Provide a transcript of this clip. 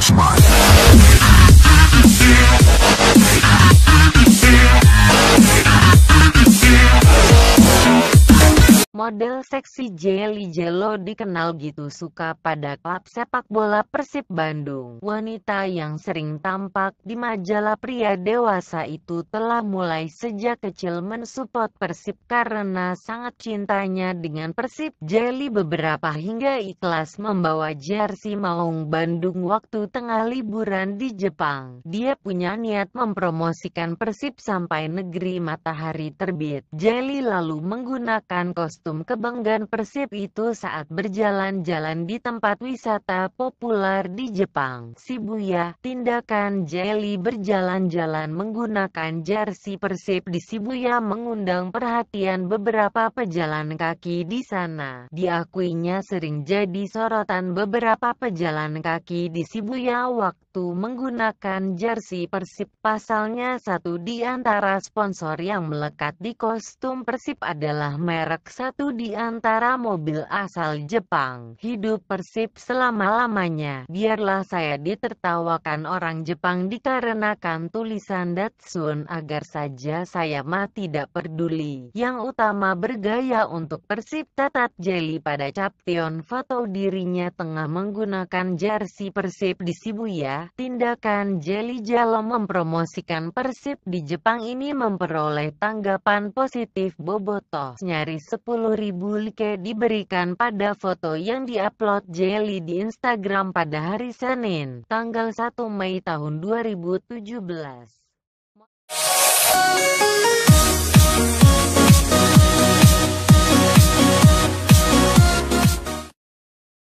Flashback. model seksi Jelly Jello dikenal gitu suka pada klub sepak bola Persib Bandung. Wanita yang sering tampak di majalah pria dewasa itu telah mulai sejak kecil mensupport Persib karena sangat cintanya dengan Persib. Jelly beberapa hingga ikhlas membawa jersey Maung Bandung waktu tengah liburan di Jepang. Dia punya niat mempromosikan Persib sampai negeri matahari terbit. Jelly lalu menggunakan kostum kebanggaan Persib itu saat berjalan-jalan di tempat wisata populer di Jepang, Shibuya. Tindakan Jelly berjalan-jalan menggunakan jersey Persib di Shibuya mengundang perhatian beberapa pejalan kaki di sana. Diakuinya sering jadi sorotan beberapa pejalan kaki di Shibuya waktu menggunakan jersey Persib. Pasalnya satu di antara sponsor yang melekat di kostum Persib adalah merek satu di antara mobil asal Jepang. Hidup Persib selama-lamanya. Biarlah saya ditertawakan orang Jepang dikarenakan tulisan Datsun agar saja saya mah tidak peduli. Yang utama bergaya untuk Persib tatat jeli pada caption foto dirinya tengah menggunakan jersey Persib di Shibuya. Tindakan jeli jalo mempromosikan Persib di Jepang ini memperoleh tanggapan positif Boboto nyaris 10 ribu like diberikan pada foto yang diupload Jelly di Instagram pada hari Senin, tanggal 1 Mei tahun 2017.